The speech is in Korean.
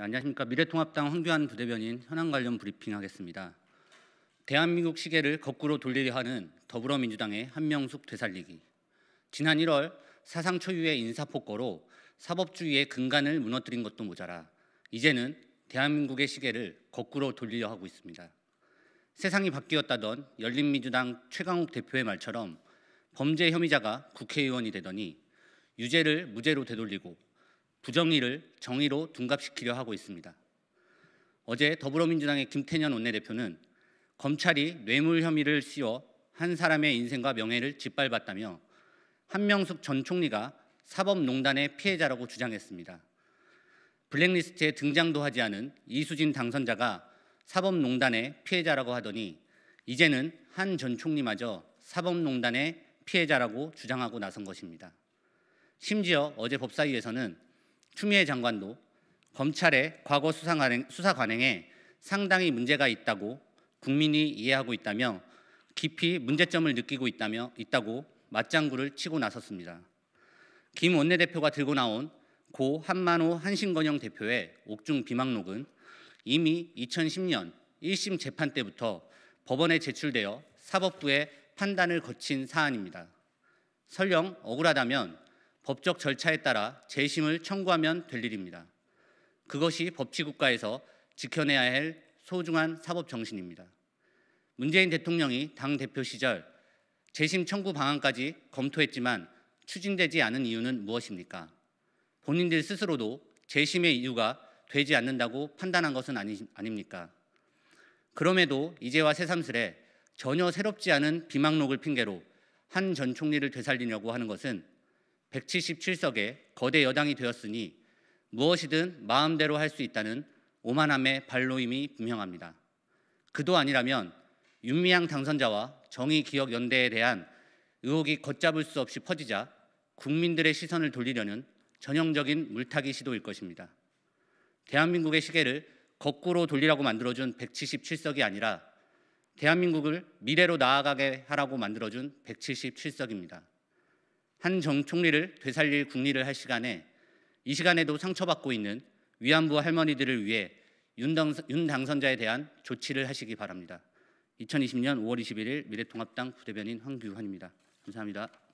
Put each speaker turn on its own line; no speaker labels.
네, 안녕하십니까 미래통합당 황교안 부대변인 현안 관련 브리핑 하겠습니다. 대한민국 시계를 거꾸로 돌리려 하는 더불어민주당의 한명숙 되살리기. 지난 1월 사상 초유의 인사폭거로 사법주의의 근간을 무너뜨린 것도 모자라 이제는 대한민국의 시계를 거꾸로 돌리려 하고 있습니다. 세상이 바뀌었다던 열린민주당 최강욱 대표의 말처럼 범죄 혐의자가 국회의원이 되더니 유죄를 무죄로 되돌리고 부정의를 정의로 둔갑시키려 하고 있습니다. 어제 더불어민주당의 김태년 원내대표는 검찰이 뇌물 혐의를 씌워 한 사람의 인생과 명예를 짓밟았다며 한명숙 전 총리가 사법농단의 피해자라고 주장했습니다. 블랙리스트에 등장도 하지 않은 이수진 당선자가 사법농단의 피해자라고 하더니 이제는 한 전 총리마저 사법농단의 피해자라고 주장하고 나선 것입니다. 심지어 어제 법사위에서는 추미애 장관도 검찰의 과거 수사 관행에 상당히 문제가 있다고 국민이 이해하고 있다며 깊이 문제점을 느끼고 있다며 있다고 맞장구를 치고 나섰습니다. 김 원내대표가 들고 나온 고 한만호 한신건영 대표의 옥중 비망록은 이미 2010년 1심 재판 때부터 법원에 제출되어 사법부의 판단을 거친 사안입니다. 설령 억울하다면 법적 절차에 따라 재심을 청구하면 될 일입니다. 그것이 법치국가에서 지켜내야 할 소중한 사법 정신입니다. 문재인 대통령이 당 대표 시절 재심 청구 방안까지 검토했지만 추진되지 않은 이유는 무엇입니까? 본인들 스스로도 재심의 이유가 되지 않는다고 판단한 것은 아니, 아닙니까? 그럼에도 이제와 새삼스레 전혀 새롭지 않은 비망록을 핑계로 한 전 총리를 되살리려고 하는 것은 177석의 거대 여당이 되었으니 무엇이든 마음대로 할 수 있다는 오만함의 발로임이 분명합니다. 그도 아니라면 윤미향 당선자와 정의기억연대에 대한 의혹이 걷잡을 수 없이 퍼지자 국민들의 시선을 돌리려는 전형적인 물타기 시도일 것입니다. 대한민국의 시계를 거꾸로 돌리라고 만들어준 177석이 아니라 대한민국을 미래로 나아가게 하라고 만들어준 177석입니다. 한정 총리를 되살릴 국리를 할 시간에 이 시간에도 상처받고 있는 위안부 할머니들을 위해 윤, 당, 선자에 대한 조치를 하시기 바랍니다. 2020년 5월 21일 미래통합당 부대변인 황규환입니다. 감사합니다.